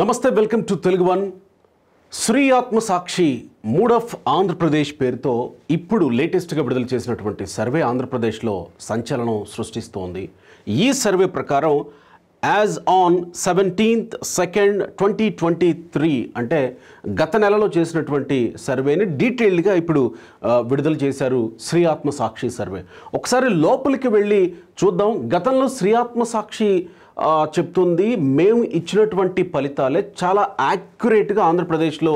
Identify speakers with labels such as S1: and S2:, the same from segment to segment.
S1: నమస్తే welcome to Telugu one Shri Atmasakshi mood of Andhra Pradesh పేరుతో ఇప్పుడు లేటెస్ట్గా విడుదల చేసినటువంటి సర్వే ఆంధ్రప్రదేశ్లో సంచలనం సృష్టిస్తోంది ఈ సర్వే ప్రకారం as on seventeenth second twenty twenty three అంటే గత నెలలో చేసినటువంటి సర్వేని డీటెయిల్డ్గా ఇప్పుడు విడుదల చేశారు శ్రీ ఆత్మసాక్షి సర్వే ఒకసారి లోపలికి వెళ్ళి చూద్దాం గతంలో శ్రీ ఆత్మసాక్షి సాక్షి చెప్తుంది మేము ఇచ్చినటువంటి ఫలితాలే చాలా యాక్యురేట్గా ఆంధ్రప్రదేశ్లో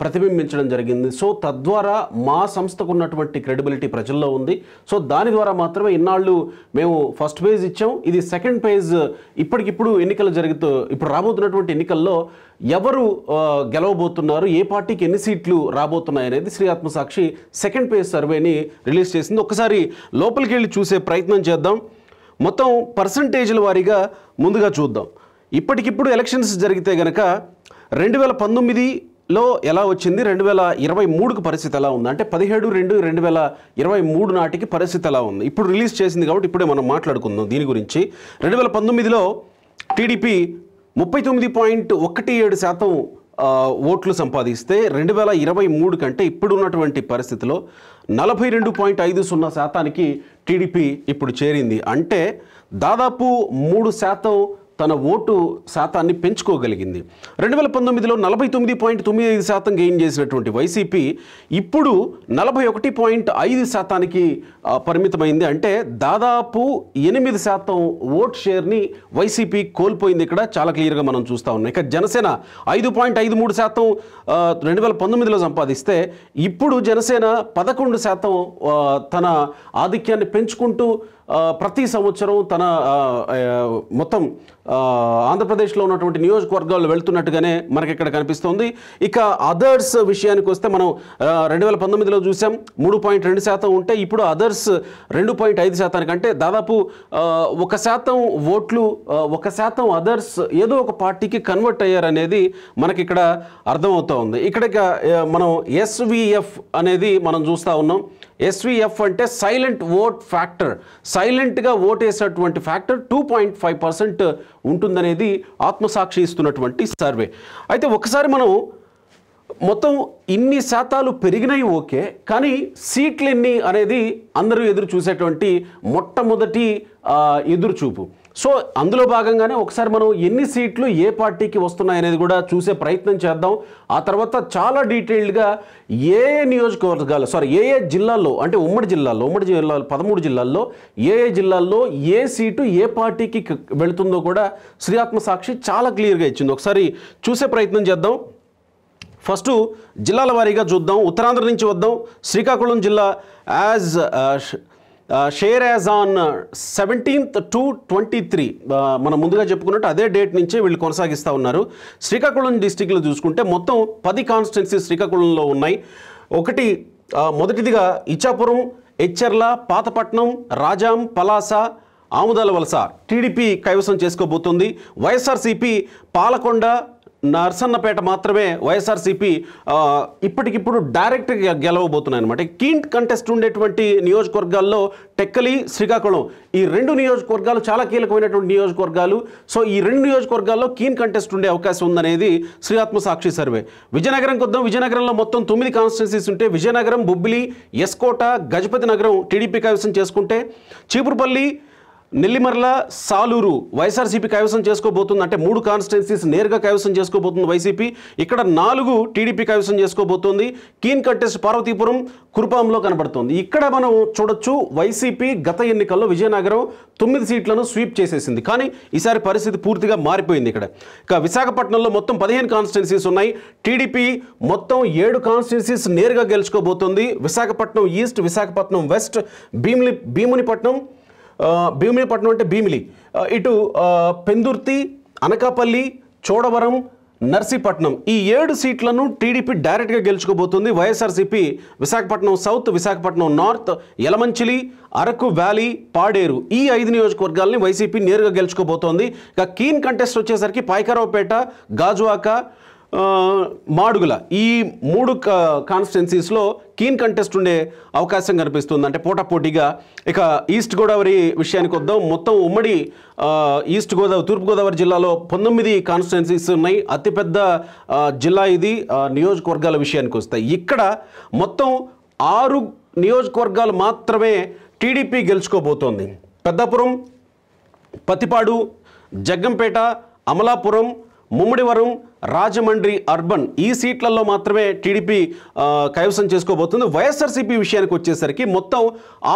S1: ప్రతిబింబించడం జరిగింది సో తద్వారా మా సంస్థకు ఉన్నటువంటి క్రెడిబిలిటీ ప్రజల్లో ఉంది సో దాని ద్వారా మాత్రమే ఇన్నాళ్ళు మేము ఫస్ట్ పేజ్ ఇచ్చాం ఇది సెకండ్ పేజ్ ఇప్పటికిప్పుడు ఎన్నికలు జరుగుతూ ఇప్పుడు రాబోతున్నటువంటి ఎన్నికల్లో ఎవరు గెలవబోతున్నారు ఏ పార్టీకి ఎన్ని సీట్లు రాబోతున్నాయి అనేది శ్రీ ఆత్మసాక్షి సెకండ్ పేజ్ సర్వేని రిలీజ్ చేసింది ఒకసారి లోపలికి వెళ్ళి చూసే ప్రయత్నం చేద్దాం మొత్తం పర్సంటేజ్ల వారీగా ముందుగా చూద్దాం ఇప్పటికిప్పుడు ఎలక్షన్స్ జరిగితే గనక రెండు వేల పంతొమ్మిదిలో ఎలా వచ్చింది రెండు వేల ఇరవై మూడుకు పరిస్థితి ఎలా ఉంది అంటే పదిహేడు రెండు రెండు వేల ఇరవై మూడు నాటికి పరిస్థితి ఎలా ఉంది ఇప్పుడు రిలీజ్ చేసింది కాబట్టి ఇప్పుడే మనం మాట్లాడుకుందాం దీని గురించి రెండు వేల పంతొమ్మిదిలో టీడీపీ ముప్పై తొమ్మిది పాయింట్ ఒకటి ఏడు శాతం ఓట్లు సంపాదిస్తే రెండు వేల ఇరవై మూడు కంటే ఇప్పుడున్నటువంటి పరిస్థితిలో నలభై రెండు పాయింట్ ఐదు సున్నా శాతానికి టీడీపీ ఇప్పుడు చేరింది అంటే దాదాపు మూడు శాతం తన ఓటు శాతాన్ని పెంచుకోగలిగింది రెండు వేల పంతొమ్మిదిలో నలభై తొమ్మిది పాయింట్ తొమ్మిది ఐదు శాతం గెయిన్ చేసినటువంటి వైసీపీ ఇప్పుడు నలభై ఒకటి పాయింట్ ఐదు శాతానికి పరిమితమైంది అంటే దాదాపు ఎనిమిది శాతం ఓట్ షేర్ని వైసీపీ కోల్పోయింది ఇక్కడ చాలా క్లియర్గా మనం చూస్తూ ఉన్నాం ఇక జనసేన ఐదు పాయింట్ ఐదు మూడు శాతం రెండు వేల పంతొమ్మిదిలో సంపాదిస్తే ఇప్పుడు జనసేన పదకొండు శాతం తన ఆధిక్యాన్ని పెంచుకుంటూ ప్రతి సంవత్సరం తన మొత్తం ఆంధ్రప్రదేశ్లో ఉన్నటువంటి నియోజకవర్గాలు వెళ్తున్నట్టుగానే మనకి ఇక్కడ కనిపిస్తోంది ఇక అదర్స్ విషయానికి వస్తే మనం రెండు వేల పంతొమ్మిదిలో చూసాం మూడు పాయింట్ రెండు శాతం ఉంటే ఇప్పుడు అదర్స్ రెండు పాయింట్ ఐదు శాతానికంటే దాదాపు ఒక శాతం ఓట్లు ఒక శాతం అదర్స్ ఏదో ఒక పార్టీకి కన్వర్ట్ అయ్యారనేది మనకి ఇక్కడ అర్థమవుతూ ఉంది ఇక్కడ మనం ఎస్వీఎఫ్ అనేది మనం చూస్తూ ఉన్నాం ఎస్వీఎఫ్ అంటే సైలెంట్ ఓట్ ఫ్యాక్టర్ సైలెంట్గా ఓట్ ఓటేసినటువంటి factor two point five percent ఉంటుందనేది ఆత్మసాక్షి ఇస్తున్నటువంటి సర్వే అయితే ఒకసారి మనం మొత్తం ఇన్ని శాతాలు పెరిగినాయి ఓకే కానీ సీట్లు ఎన్ని అనేది అందరూ ఎదురు చూసేటువంటి మొట్టమొదటి ఎదురుచూపు సో అందులో భాగంగానే ఒకసారి మనం ఎన్ని సీట్లు ఏ పార్టీకి వస్తున్నాయి అనేది కూడా చూసే ప్రయత్నం చేద్దాం ఆ తర్వాత చాలా డీటెయిల్డ్గా ఏ ఏ నియోజకవర్గాలు సారీ ఏ ఏ జిల్లాల్లో అంటే ఉమ్మడి జిల్లాల్లో ఉమ్మడి జిల్లాలో పదమూడు జిల్లాల్లో ఏ ఏ జిల్లాల్లో ఏ సీటు ఏ పార్టీకి వెళుతుందో కూడా శ్రీఆత్మ సాక్షి చాలా క్లియర్గా ఇచ్చింది ఒకసారి చూసే ప్రయత్నం చేద్దాం ఫస్ట్ జిల్లాల వారీగా చూద్దాం ఉత్తరాంధ్ర నుంచి వద్దాం శ్రీకాకుళం జిల్లా as share as on seventeenth two twenty three మనం ముందుగా చెప్పుకున్నట్టు అదే డేట్ నుంచే వీళ్ళు కొనసాగిస్తూ ఉన్నారు శ్రీకాకుళం డిస్టిక్లో చూసుకుంటే మొత్తం పది కాన్స్టిట్యున్సీ శ్రీకాకుళంలో ఉన్నాయి ఒకటి uh, మొదటిదిగా ఇచ్చాపురం ఎచ్చర్ల పాతపట్నం రాజాం పలాస ఆముదాల వలస టీడీపీ కైవసం చేసుకోబోతుంది వైఎస్ఆర్సీపీ పాలకొండ నర్సన్నపేట మాత్రమే వైఎస్ఆర్సీపీ ఇప్పటికిప్పుడు డైరెక్ట్గా గెలవబోతున్నాయి అనమాట కీన్ కంటెస్ట్ ఉండేటువంటి నియోజకవర్గాల్లో టెక్కలి శ్రీకాకుళం ఈ రెండు నియోజకవర్గాలు చాలా కీలకమైనటువంటి నియోజకవర్గాలు సో ఈ రెండు నియోజకవర్గాల్లో కీన్ కంటెస్ట్ ఉండే అవకాశం ఉందనేది శ్రీఆత్మ సాక్షి సర్వే విజయనగరం కొద్దాం విజయనగరంలో మొత్తం తొమ్మిది కాన్స్టిట్యున్సీస్ ఉంటే విజయనగరం బొబ్బిలి ఎస్కోట గజపతి నగరం టీడీపీ కైవసం చేసుకుంటే చీపురుపల్లి నెల్లిమర్ల సాలూరు వైఎస్ఆర్సీపీ కైవసం చేసుకోబోతుంది అంటే మూడు కాన్స్టిట్యున్సీస్ నేరుగా కైవసం చేసుకోబోతుంది వైసీపీ ఇక్కడ నాలుగు టీడీపీ కైవసం చేసుకోబోతుంది కీన్ కంటెస్ట్ పార్వతీపురం కురుపాంలో కనబడుతుంది ఇక్కడ మనం చూడొచ్చు వైసీపీ గత ఎన్నికల్లో విజయనగరం తొమ్మిది సీట్లను స్వీప్ చేసేసింది కానీ ఈసారి పరిస్థితి పూర్తిగా మారిపోయింది ఇక్కడ ఇక విశాఖపట్నంలో మొత్తం పదిహేను కాన్స్టిట్యున్సీస్ ఉన్నాయి టీడీపీ మొత్తం ఏడు కాన్స్టిట్యున్సీస్ నేరుగా గెలుచుకోబోతుంది విశాఖపట్నం ఈస్ట్ విశాఖపట్నం వెస్ట్ భీముని భీమునిపట్నం భీమిలిపట్నం అంటే భీమిలి ఇటు పెందుర్తి అనకాపల్లి చోడవరం నర్సీపట్నం ఈ ఏడు సీట్లను టీడీపీ డైరెక్ట్గా గెలుచుకోబోతుంది YSRCP Visakhapatnam south Visakhapatnam north Yelamanchili Araku valley Paderu ఈ ఐదు నియోజకవర్గాలని వైసీపీ నేరుగా గెలుచుకోబోతోంది ఇక కీన్ కంటెస్ట్ వచ్చేసరికి పాయకరావుపేట గాజువాక మాడుగుల ఈ మూడు కాన్స్టిట్యున్సీస్లో కీన్ కంటెస్ట్ ఉండే అవకాశం కనిపిస్తుంది అంటే పోటాపోటీగా ఇక ఈస్ట్ గోదావరి విషయానికి వద్దాం మొత్తం ఉమ్మడి ఈస్ట్ గోదావరి తూర్పుగోదావరి జిల్లాలో పంతొమ్మిది కాన్స్టిట్యున్సీస్ ఉన్నాయి అతిపెద్ద జిల్లా ఇది నియోజకవర్గాల విషయానికి వస్తాయి ఇక్కడ మొత్తం ఆరు నియోజకవర్గాలు మాత్రమే టీడీపీ గెలుచుకోబోతోంది పెద్దపురం పతిపాడు జగ్గంపేట అమలాపురం ముమ్మడివరం రాజమండ్రి అర్బన్ ఈ సీట్లలో మాత్రమే టీడీపీ కైవసం చేసుకోబోతుంది వైఎస్ఆర్సీపీ విషయానికి వచ్చేసరికి మొత్తం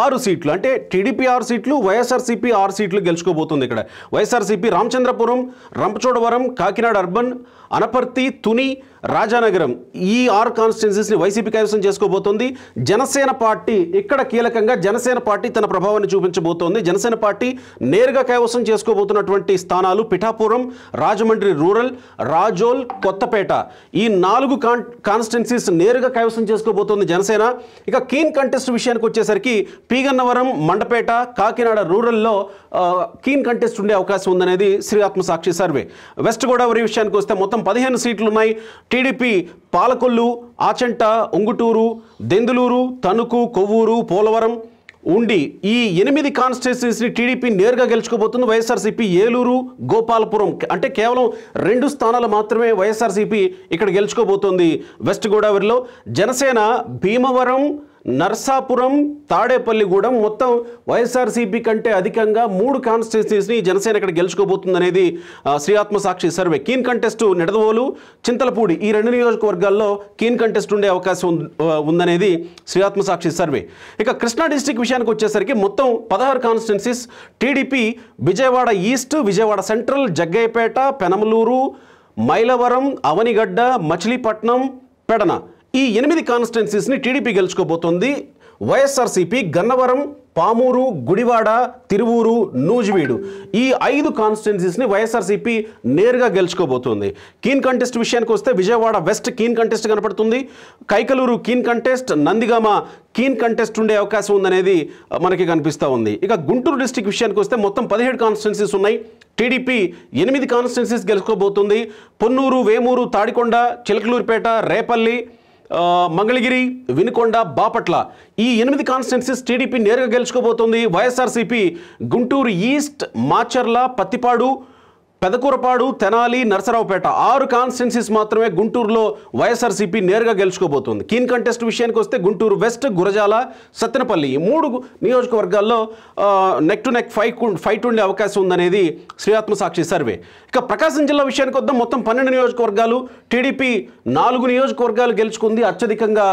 S1: ఆరు సీట్లు అంటే టీడీపీ ఆరు సీట్లు వైఎస్ఆర్సీపీ ఆరు సీట్లు గెలుచుకోబోతుంది ఇక్కడ వైఎస్ఆర్సీపీ రామచంద్రపురం రంపచోడవరం కాకినాడ అర్బన్ అనపర్తి తుని రాజానగరం ఈ ఆరు కాన్స్టిట్యున్సీస్ని వైసీపీ కైవసం చేసుకోబోతోంది జనసేన పార్టీ ఇక్కడ కీలకంగా జనసేన పార్టీ తన ప్రభావాన్ని చూపించబోతోంది జనసేన పార్టీ నేరుగా కైవసం చేసుకోబోతున్నటువంటి స్థానాలు పిఠాపురం రాజమండ్రి రూరల్ రాజో ఒంగోల్ కొత్తపేట ఈ నాలుగు కాన్ కాన్స్టిట్యున్సీస్ నేరుగా కైవసం చేసుకోబోతోంది జనసేన ఇక కీన్ కంటెస్ట్ విషయానికి వచ్చేసరికి పీగన్నవరం మండపేట కాకినాడ రూరల్లో కీన్ కంటెస్ట్ ఉండే అవకాశం ఉందనేది శ్రీ ఆత్మసాక్షి సర్వే వెస్ట్ గోదావరి విషయానికి వస్తే మొత్తం పదిహేను సీట్లు ఉన్నాయి టీడీపీ పాలకొల్లు ఆచంట ఉంగుటూరు దెందులూరు తణుకు కొవ్వూరు పోలవరం ఉండి ఈ ఎనిమిది కాన్స్టిట్యున్సీస్ని టీడీపీ నేరుగా గెలుచుకోబోతుంది వైఎస్ఆర్సీపీ ఏలూరు గోపాలపురం అంటే కేవలం రెండు స్థానాలు మాత్రమే వైఎస్ఆర్సీపీ ఇక్కడ గెలుచుకోబోతోంది వెస్ట్ గోదావరిలో జనసేన భీమవరం నర్సాపురం తాడేపల్లిగూడెం మొత్తం వైఎస్ఆర్సీపీ కంటే అధికంగా మూడు కాన్స్టిట్యున్సీస్ని జనసేన ఇక్కడ గెలుచుకోబోతుందనేది Shri Atmasakshi survey keen contest Nidadavolu Chintalapudi ఈ రెండు నియోజకవర్గాల్లో కీన్ కంటెస్ట్ ఉండే అవకాశం ఉందనేది శ్రీ ఆత్మసాక్షి సర్వే ఇక కృష్ణా డిస్టిక్ విషయానికి వచ్చేసరికి మొత్తం పదహారు constituencies TDP Vijayawada east Vijayawada central Jaggayyapeta Penamaluru Mylavaram Avanigadda Machilipatnam Pedana ఈ ఎనిమిది కాన్స్టిట్యున్సీస్ని టీడీపీ గెలుచుకోబోతోంది వైఎస్ఆర్సీపీ గన్నవరం పామూరు గుడివాడ తిరువూరు నూజివీడు ఈ ఐదు కాన్స్టిట్యున్సీస్ని వైఎస్ఆర్సీపీ నేరుగా గెలుచుకోబోతుంది కీన్ కంటెస్ట్ విషయానికి వస్తే విజయవాడ వెస్ట్ కీన్ కంటెస్ట్ కనపడుతుంది Kaikaluru keen contest Nandigama keen contest ఉండే అవకాశం ఉందనేది మనకి కనిపిస్తూ ఉంది ఇక గుంటూరు డిస్టిక్ విషయానికి వస్తే మొత్తం పదిహేడు కాన్స్టిట్యున్సీస్ ఉన్నాయి టీడీపీ ఎనిమిది కాన్స్టిట్యున్సీస్ గెలుచుకోబోతుంది పొన్నూరు వేమూరు తాడికొండ చిలకలూరుపేట రేపల్లి మంగళగిరి వినుకొండ బాపట్ల ఈ ఎనిమిది కాన్స్టెన్సీస్ టీడీపీ నేరుగా గెలుచుకోబోతోంది వైఎస్ఆర్సీపీ గుంటూరు ఈస్ట్ మాచర్ల పత్తిపాడు పెదకూరపాడు తెనాలి నర్సరావుపేట ఆరు కాన్స్టిట్యున్సీస్ మాత్రమే గుంటూరులో వైఎస్ఆర్సీపీ నేరుగా గెలుచుకోబోతుంది కీన్ కంటెస్ట్ విషయానికి వస్తే గుంటూరు వెస్ట్ గురజాల సత్తెనపల్లి ఈ మూడు నియోజకవర్గాల్లో neck to neck fight fight ఉండే అవకాశం ఉందనేది శ్రీయాత్మ సాక్షి సర్వే ఇక ప్రకాశం జిల్లా విషయానికి వద్దాం మొత్తం పన్నెండు నియోజకవర్గాలు టీడీపీ నాలుగు నియోజకవర్గాలు గెలుచుకుంది అత్యధికంగా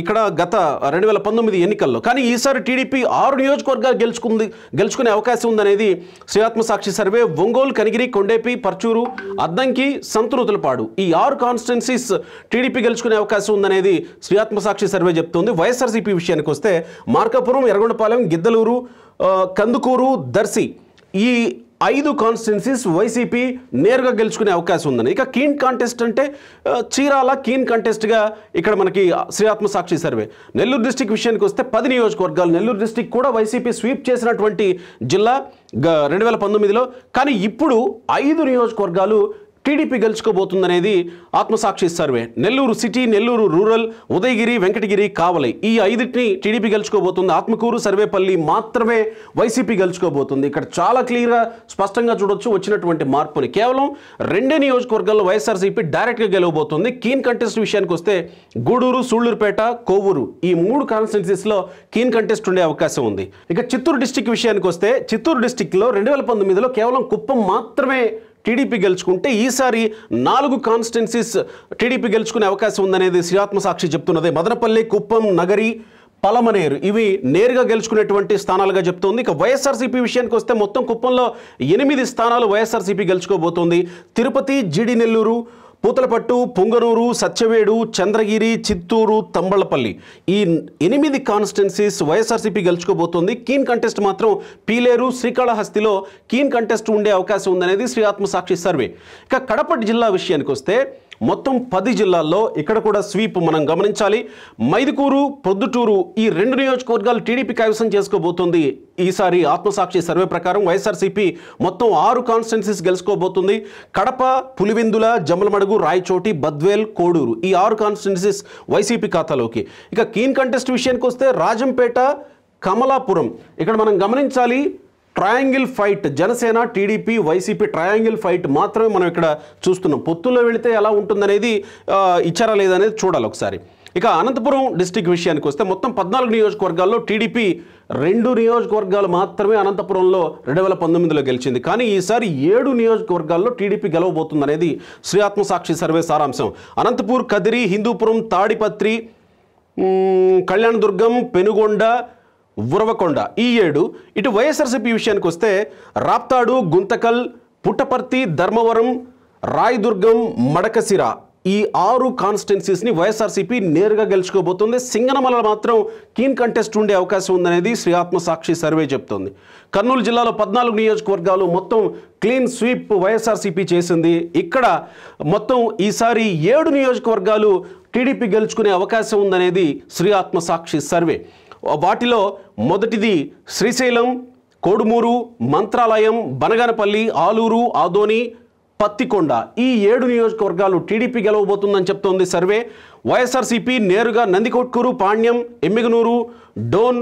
S1: ఇక్కడ గత రెండు వేల పంతొమ్మిది ఎన్నికల్లో కానీ ఈసారి టీడీపీ ఆరు నియోజకవర్గాలు గెలుచుకుంది గెలుచుకునే అవకాశం ఉందనేది శ్రీయాత్మ సాక్షి సర్వే ఒంగోలు కనిగిరి కొండే ఎల్ఏపి పర్చూరు అద్దంకి సంతృతులపాడు ఈ ఆరు కాన్స్టిట్యున్సీస్ టీడీపీ గెలుచుకునే అవకాశం ఉందనేది సాక్షి సర్వే చెప్తుంది వైఎస్ఆర్సీపీ విషయానికి వస్తే మార్కాపురం ఎర్రగొండపాలెం గిద్దలూరు కందుకూరు దర్శి ఈ ఐదు కాన్స్టిట్యున్సీస్ వైసీపీ నేరుగా గెలుచుకునే అవకాశం ఉందని ఇక కీన్ కాంటెస్ట్ అంటే చీరాల కీన్ కాంటెస్ట్గా ఇక్కడ మనకి శ్రీరాత్మ సాక్షి సర్వే నెల్లూరు డిస్టిక్ విషయానికి వస్తే పది నియోజకవర్గాలు నెల్లూరు డిస్టిక్ కూడా వైసీపీ స్వీప్ చేసినటువంటి జిల్లా రెండు వేల పంతొమ్మిదిలో కానీ ఇప్పుడు ఐదు నియోజకవర్గాలు టీడీపీ గెలుచుకోబోతుందనేది Atmasakshi survey Nellore city Nellore rural Udayagiri Venkatagiri Kavali ఈ ఐదుటిని టీడీపీ గెలుచుకోబోతుంది ఆత్మకూరు సర్వేపల్లి మాత్రమే వైసీపీ గెలుచుకోబోతుంది ఇక్కడ చాలా క్లియర్గా స్పష్టంగా చూడొచ్చు వచ్చినటువంటి మార్పుని కేవలం రెండే నియోజకవర్గాల్లో వైఎస్ఆర్సీపీ డైరెక్ట్గా గెలవబోతుంది కీన్ కంటెస్ట్ విషయానికి వస్తే గూడూరు సూళ్లూరుపేట కోవూరు ఈ మూడు కాన్స్టిట్యున్సీస్లో కీన్ కంటెస్ట్ ఉండే అవకాశం ఉంది ఇక చిత్తూరు డిస్టిక్ విషయానికి వస్తే చిత్తూరు డిస్టిక్లో రెండు వేల పంతొమ్మిదిలో కేవలం కుప్పం మాత్రమే టీడీపీ గెలుచుకుంటే ఈసారి నాలుగు కాన్స్టిట్యున్సీస్ టీడీపీ గెలుచుకునే అవకాశం ఉందనేది సాక్షి చెప్తున్నది మదనపల్లి కుప్పం నగరి పలమనేరు ఇవి నేరుగా గెలుచుకునేటువంటి స్థానాలుగా చెప్తోంది ఇక వైఎస్ఆర్సీపీ విషయానికి వస్తే మొత్తం కుప్పంలో ఎనిమిది స్థానాలు వైఎస్ఆర్సీపీ గెలుచుకోబోతోంది తిరుపతి జిడి నెల్లూరు పూతలపట్టు పుంగనూరు సత్యవేడు చంద్రగిరి చిత్తూరు తంబళపల్లి ఈ ఎనిమిది కాన్స్టెన్సీస్ వైఎస్ఆర్సీపీ గెలుచుకోబోతోంది కీన్ కంటెస్ట్ మాత్రం పీలేరు శ్రీకాళహస్తిలో కీన్ కంటెస్ట్ ఉండే అవకాశం ఉందనేది శ్రీ ఆత్మసాక్షి సర్వే ఇక కడప జిల్లా విషయానికి వస్తే మొత్తం పది జిల్లాల్లో ఇక్కడ కూడా స్వీప్ మనం గమనించాలి మైదుకూరు పొద్దుటూరు ఈ రెండు నియోజకవర్గాలు టీడీపీ కైవసం చేసుకోబోతుంది ఈసారి ఆత్మసాక్షి సర్వే ప్రకారం వైఎస్ఆర్సీపీ మొత్తం ఆరు కాన్స్టిట్యున్సీస్ గెలుచుకోబోతుంది కడప పులివిందుల జమలమడుగు రాయచోటి బద్వేల్ కోడూరు ఈ ఆరు కాన్స్టిట్యున్సీస్ వైసీపీ ఖాతాలోకి ఇక కీన్ కంటెస్ట్ విషయానికి వస్తే రాజంపేట కమలాపురం ఇక్కడ మనం గమనించాలి triangle fight Janasena TDP YCP triangle fight మాత్రమే మనం ఇక్కడ చూస్తున్నాం పొత్తుల్లో వెళితే ఎలా ఉంటుందనేది ఇచ్చారా లేదనేది చూడాలి ఒకసారి ఇక అనంతపురం డిస్టిక్ విషయానికి వస్తే మొత్తం పద్నాలుగు నియోజకవర్గాల్లో టీడీపీ రెండు నియోజకవర్గాలు మాత్రమే అనంతపురంలో రెండు వేల పంతొమ్మిదిలో గెలిచింది కానీ ఈసారి ఏడు నియోజకవర్గాల్లో టీడీపీ గెలవబోతుందనేది శ్రీ ఆత్మసాక్షి సర్వే సారాంశం అనంతపూర్ కదిరి హిందూపురం తాడిపత్రి కళ్యాణదుర్గం పెనుగొండ ఉరవకొండ ఈ ఏడు ఇటు వైఎస్ఆర్సీపీ విషయానికి వస్తే రాప్తాడు గుంతకల్ పుట్టపర్తి ధర్మవరం రాయదుర్గం మడకసిర ఈ ఆరు కాన్స్టిట్యున్సీస్ని వైఎస్ఆర్సీపీ నేరుగా గెలుచుకోబోతుంది సింగనమల మాత్రం కీన్ కంటెస్ట్ ఉండే అవకాశం ఉందనేది శ్రీ ఆత్మసాక్షి సర్వే చెప్తుంది కర్నూలు జిల్లాలో పద్నాలుగు నియోజకవర్గాలు మొత్తం క్లీన్ స్వీప్ వైఎస్ఆర్సీపీ చేసింది ఇక్కడ మొత్తం ఈసారి ఏడు నియోజకవర్గాలు టీడీపీ గెలుచుకునే అవకాశం ఉందనేది శ్రీ ఆత్మసాక్షి సర్వే వాటిలో మొదటిది శ్రీశైలం కోడుమూరు మంత్రాలయం బనగనపల్లి ఆలూరు ఆదోని పత్తికొండ ఈ ఏడు నియోజకవర్గాలు టీడీపీ గెలవబోతుందని చెప్తోంది సర్వే వైఎస్ఆర్సీపీ నేరుగా నందికొట్కూరు పాణ్యం ఎమ్మిగనూరు డోన్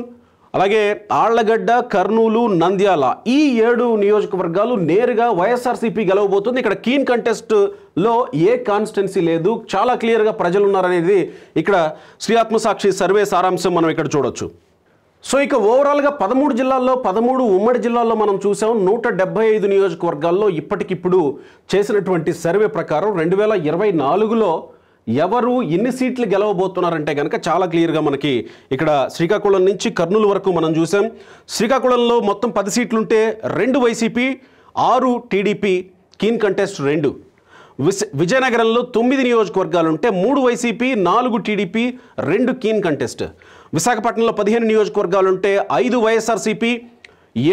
S1: అలాగే ఆళ్లగడ్డ కర్నూలు నంద్యాల ఈ ఏడు నియోజకవర్గాలు నేరుగా వైఎస్ఆర్సీపీ గెలవబోతుంది ఇక్కడ కీన్ కంటెస్ట్లో ఏ కాన్స్టెన్సీ లేదు చాలా క్లియర్గా ప్రజలు ఉన్నారనేది ఇక్కడ శ్రీ ఆత్మసాక్షి సర్వే సారాంశం మనం ఇక్కడ చూడొచ్చు సో ఇక ఓవరాల్గా పదమూడు జిల్లాల్లో పదమూడు ఉమ్మడి జిల్లాల్లో మనం చూసాం నూట డెబ్బై ఐదు నియోజకవర్గాల్లో ఇప్పటికిప్పుడు చేసినటువంటి సర్వే ప్రకారం రెండు వేల ఇరవై నాలుగులో ఎవరు ఎన్ని సీట్లు గెలవబోతున్నారంటే కనుక చాలా క్లియర్గా మనకి ఇక్కడ శ్రీకాకుళం నుంచి కర్నూలు వరకు మనం చూసాం శ్రీకాకుళంలో మొత్తం పది సీట్లుంటే రెండు వైసీపీ ఆరు టీడీపీ కీన్ కంటెస్ట్ రెండు విజయనగరంలో తొమ్మిది నియోజకవర్గాలు ఉంటే మూడు వైసీపీ నాలుగు టీడీపీ రెండు కీన్ కంటెస్ట్ విశాఖపట్నంలో పదిహేను నియోజకవర్గాలు ఉంటే ఐదు వైఎస్ఆర్సీపీ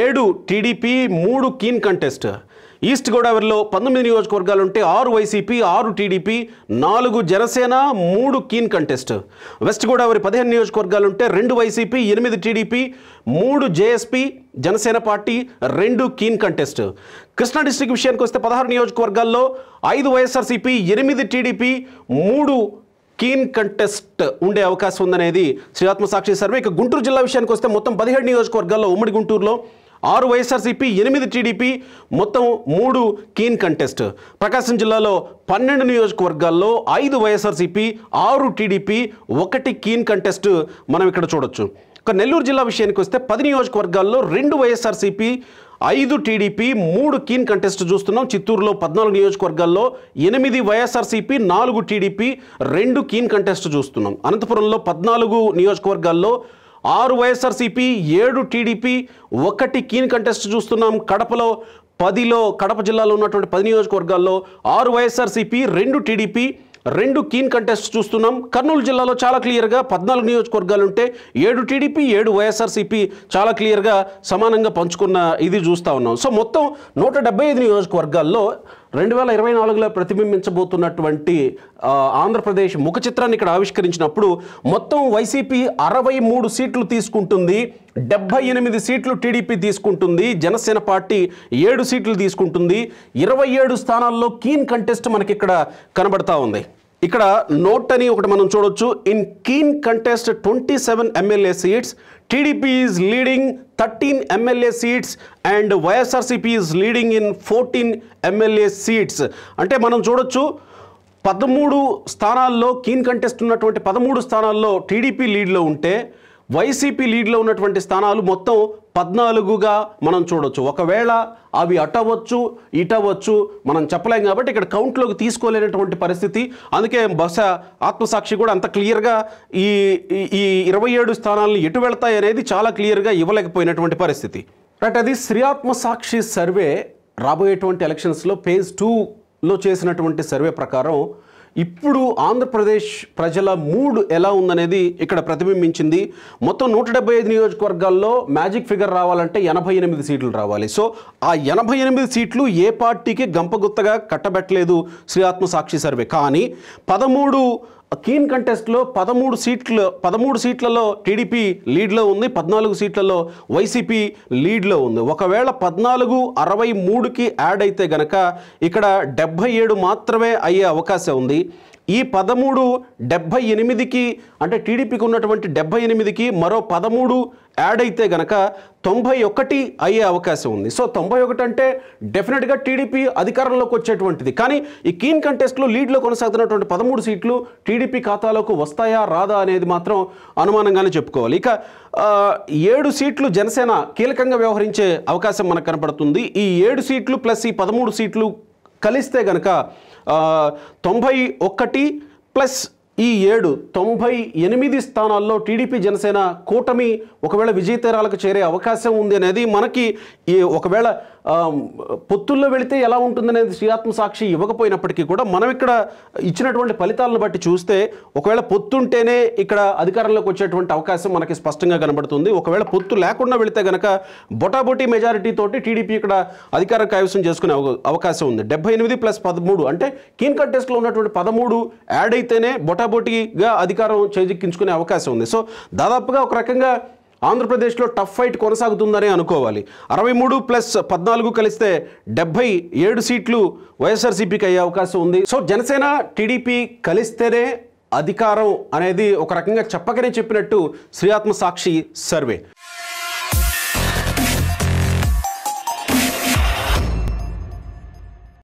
S1: ఏడు టీడీపీ మూడు కీన్ కంటెస్ట్ ఈస్ట్ గోదావరిలో పంతొమ్మిది నియోజకవర్గాలు ఉంటే ఆరు వైసీపీ ఆరు టీడీపీ నాలుగు జనసేన మూడు కీన్ కంటెస్ట్ వెస్ట్ గోదావరి పదిహేను నియోజకవర్గాలు ఉంటే రెండు వైసీపీ ఎనిమిది టీడీపీ మూడు జేఎస్పీ జనసేన పార్టీ రెండు కీన్ కంటెస్ట్ కృష్ణా డిస్టిక్ విషయానికి వస్తే పదహారు నియోజకవర్గాల్లో ఐదు వైఎస్ఆర్సీపీ ఎనిమిది టీడీపీ మూడు కీన్ కంటెస్ట్ ఉండే అవకాశం ఉందనేది శ్రీ ఆత్మసాక్షి సర్వే ఇక గుంటూరు జిల్లా విషయానికి వస్తే మొత్తం పదిహేడు నియోజకవర్గాల్లో ఉమ్మడి గుంటూరులో ఆరు వైఎస్ఆర్సీపీ ఎనిమిది టీడీపీ మొత్తం మూడు కీన్ కంటెస్ట్ ప్రకాశం జిల్లాలో పన్నెండు నియోజకవర్గాల్లో ఐదు వైఎస్ఆర్సీపీ ఆరు టీడీపీ ఒకటి కీన్ కంటెస్ట్ మనం ఇక్కడ చూడొచ్చు ఇక నెల్లూరు జిల్లా విషయానికి వస్తే పది నియోజకవర్గాల్లో రెండు వైఎస్ఆర్సీపీ ఐదు టీడీపీ మూడు కీన్ కంటెస్ట్ చూస్తున్నాం చిత్తూరులో పద్నాలుగు నియోజకవర్గాల్లో ఎనిమిది వైఎస్ఆర్సీపీ నాలుగు టీడీపీ రెండు కీన్ కంటెస్ట్ చూస్తున్నాం అనంతపురంలో పద్నాలుగు నియోజకవర్గాల్లో ఆరు వైఎస్ఆర్సీపీ ఏడు టీడీపీ ఒకటి కీన్ కంటెస్ట్ చూస్తున్నాం కడపలో పదిలో కడప జిల్లాలో ఉన్నటువంటి పది నియోజకవర్గాల్లో ఆరు వైఎస్ఆర్సీపీ రెండు టీడీపీ రెండు కీన్ కంటెస్ట్ చూస్తున్నాం కర్నూలు జిల్లాలో చాలా క్లియర్గా పద్నాలుగు నియోజకవర్గాలు ఉంటే ఏడు టీడీపీ ఏడు వైఎస్ఆర్సీపీ చాలా క్లియర్గా సమానంగా పంచుకున్న ఇది చూస్తూ ఉన్నాం సో మొత్తం నూట నియోజకవర్గాల్లో రెండు వేల ఇరవై నాలుగులో ప్రతిబింబించబోతున్నటువంటి ఆంధ్రప్రదేశ్ ముఖ చిత్రాన్ని ఇక్కడ ఆవిష్కరించినప్పుడు మొత్తం వైసీపీ అరవై మూడు సీట్లు తీసుకుంటుంది డెబ్బై ఎనిమిది సీట్లు టీడీపీ తీసుకుంటుంది జనసేన పార్టీ ఏడు సీట్లు తీసుకుంటుంది ఇరవై ఏడు స్థానాల్లో కీన్ కంటెస్ట్ మనకి ఇక్కడ కనబడతా ఉంది ఇక్కడ నోట్ అని ఒకటి మనం చూడొచ్చు in keen contest twenty seven MLA seats TDP is leading thirteen MLA seats and YSRCP is leading in fourteen MLA seats అంటే మనం చూడొచ్చు పదమూడు స్థానాల్లో కీన్ కంటెస్ట్ ఉన్నటువంటి పదమూడు స్థానాల్లో టీడీపీ లీడ్లో ఉంటే వైసీపీ లీడ్లో ఉన్నటువంటి స్థానాలు మొత్తం పద్నాలుగుగా మనం చూడవచ్చు ఒకవేళ అవి అటవచ్చు ఇటవచ్చు మనం చెప్పలేం కాబట్టి ఇక్కడ కౌంట్లోకి తీసుకోలేనటువంటి పరిస్థితి అందుకే బహుశా ఆత్మసాక్షి కూడా అంత క్లియర్గా ఈ ఈ ఇరవై ఏడు స్థానాలను ఎటు వెళతాయి అనేది చాలా క్లియర్గా ఇవ్వలేకపోయినటువంటి పరిస్థితి రైట్ అది శ్రీ సాక్షి సర్వే రాబోయేటువంటి ఎలక్షన్స్లో ఫేజ్ టూలో చేసినటువంటి సర్వే ప్రకారం ఇప్పుడు ఆంధ్రప్రదేశ్ ప్రజల మూడ్ ఎలా ఉందనేది ఇక్కడ ప్రతిబింబించింది మొత్తం నూట డెబ్బై ఐదు నియోజకవర్గాల్లో మ్యాజిక్ ఫిగర్ రావాలంటే ఎనభై ఎనిమిది సీట్లు రావాలి సో ఆ ఎనభై ఎనిమిది సీట్లు ఏ పార్టీకి గంపగుత్తగా కట్టబెట్టలేదు శ్రీ ఆత్మ సాక్షి సర్వే కానీ పదమూడు కీన్ కంటెస్ట్లో పదమూడు సీట్లు పదమూడు సీట్లలో టీడీపీ లీడ్లో ఉంది పద్నాలుగు సీట్లలో వైసీపీ లీడ్లో ఉంది ఒకవేళ పద్నాలుగు అరవై మూడుకి యాడ్ అయితే గనక ఇక్కడ డెబ్భై ఏడు మాత్రమే అయ్యే అవకాశం ఉంది ఈ పదమూడు డెబ్భై ఎనిమిదికి అంటే టీడీపీకి ఉన్నటువంటి డెబ్బై ఎనిమిదికి మరో పదమూడు యాడ్ అయితే గనక తొంభై ఒకటి అయ్యే అవకాశం ఉంది సో తొంభై ఒకటి అంటే డెఫినెట్గా టీడీపీ అధికారంలోకి వచ్చేటువంటిది కానీ ఈ కీన్ కంటెస్ట్లో లీడ్లో కొనసాగుతున్నటువంటి పదమూడు సీట్లు టీడీపీ ఖాతాలోకి వస్తాయా రాదా అనేది మాత్రం అనుమానంగానే చెప్పుకోవాలి ఇక ఏడు సీట్లు జనసేన కీలకంగా వ్యవహరించే అవకాశం మనకు కనపడుతుంది ఈ ఏడు సీట్లు ప్లస్ ఈ పదమూడు సీట్లు కలిస్తే గనక తొంభై ఒకటి ప్లస్ ఈ ఏడు తొంభై ఎనిమిది స్థానాల్లో టీడీపీ జనసేన కూటమి ఒకవేళ విజయతీరాలకు చేరే అవకాశం ఉంది అనేది మనకి ఈ ఒకవేళ పొత్తుల్లో వెళితే ఎలా ఉంటుందనేది శ్రీయాత్మ సాక్షి ఇవ్వకపోయినప్పటికీ కూడా మనం ఇక్కడ ఇచ్చినటువంటి ఫలితాలను బట్టి చూస్తే ఒకవేళ పొత్తుంటేనే ఇక్కడ అధికారంలోకి వచ్చేటువంటి అవకాశం మనకి స్పష్టంగా కనబడుతుంది ఒకవేళ పొత్తు లేకుండా వెళితే గనక బొటాబొటీ మెజారిటీతోటి టీడీపీ ఇక్కడ అధికారం కైవసం చేసుకునే అవకాశం ఉంది డెబ్బై ఎనిమిది ప్లస్ పదమూడు అంటే కీన్ కట్ టెస్ట్లో ఉన్నటువంటి పదమూడు యాడ్ అయితేనే బొటా పోటీగా అధికారం చేజిక్కించుకునే అవకాశం ఉంది సో దాదాపుగా ఒక రకంగా ఆంధ్రప్రదేశ్లో టఫ్ ఫైట్ కొనసాగుతుందనే అనుకోవాలి అరవై మూడు ప్లస్ పద్నాలుగు కలిస్తే డెబ్బై ఏడు సీట్లు వైఎస్ఆర్సీపీకి అయ్యే అవకాశం ఉంది సో జనసేన టీడీపీ కలిస్తేనే అధికారం అనేది ఒక రకంగా చెప్పకనే చెప్పినట్టు శ్రీ సాక్షి సర్వే